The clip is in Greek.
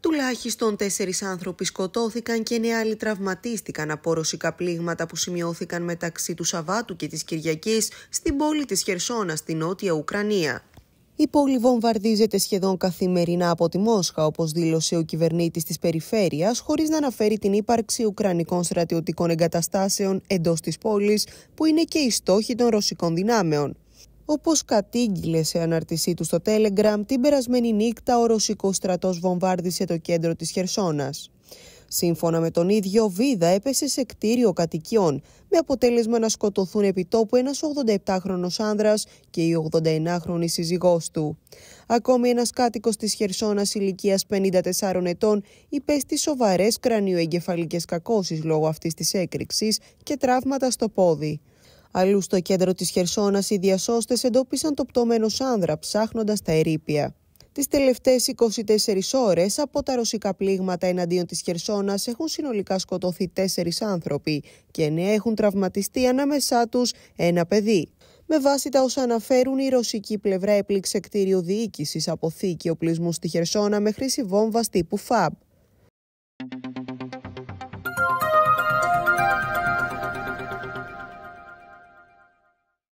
Τουλάχιστον τέσσερις άνθρωποι σκοτώθηκαν και νέα άλλοι τραυματίστηκαν από ρωσικά πλήγματα που σημειώθηκαν μεταξύ του Σαββάτου και της Κυριακής στην πόλη της Χερσόνας στη νότια Ουκρανία. Η πόλη βομβαρδίζεται σχεδόν καθημερινά από τη Μόσχα, όπως δήλωσε ο κυβερνήτης της περιφέρειας, χωρίς να αναφέρει την ύπαρξη Ουκρανικών στρατιωτικών εγκαταστάσεων εντός της πόλης, που είναι και η στόχη των ρωσικών δυνάμεων όπως κατήγγειλε σε αναρτησή του στο Telegram την περασμένη νύχτα ο ρωσικός στρατός βομβάρδισε το κέντρο της χερσόνας. Σύμφωνα με τον ίδιο, Βίδα έπεσε σε κτίριο κατοικιών, με αποτέλεσμα να σκοτωθούν επί τόπου ένας 87χρονος άνδρας και η 89χρονη σύζυγός του. Ακόμη ένας κάτοικος της χερσόνας ηλικίας 54 ετών υπέστη σοβαρές κρανιοεγκεφαλικές κακώσεις λόγω αυτής της έκρηξης και τραύματα στο πόδι. Αλλού στο κέντρο της Χερσόνας οι διασώστες εντόπισαν το πτώμενο σάνδρα ψάχνοντας τα ερήπια. Τις τελευταίες 24 ώρες από τα ρωσικά πλήγματα εναντίον της Χερσόνας έχουν συνολικά σκοτωθεί 4 άνθρωποι και 9 ναι, έχουν τραυματιστεί ανάμεσά τους ένα παιδί. Με βάση τα όσα αναφέρουν, η ρωσική πλευρά έπληξε κτίριο διοίκησης αποθήκη οπλισμού στη Χερσόνα με χρήση βόμβα τύπου FAB.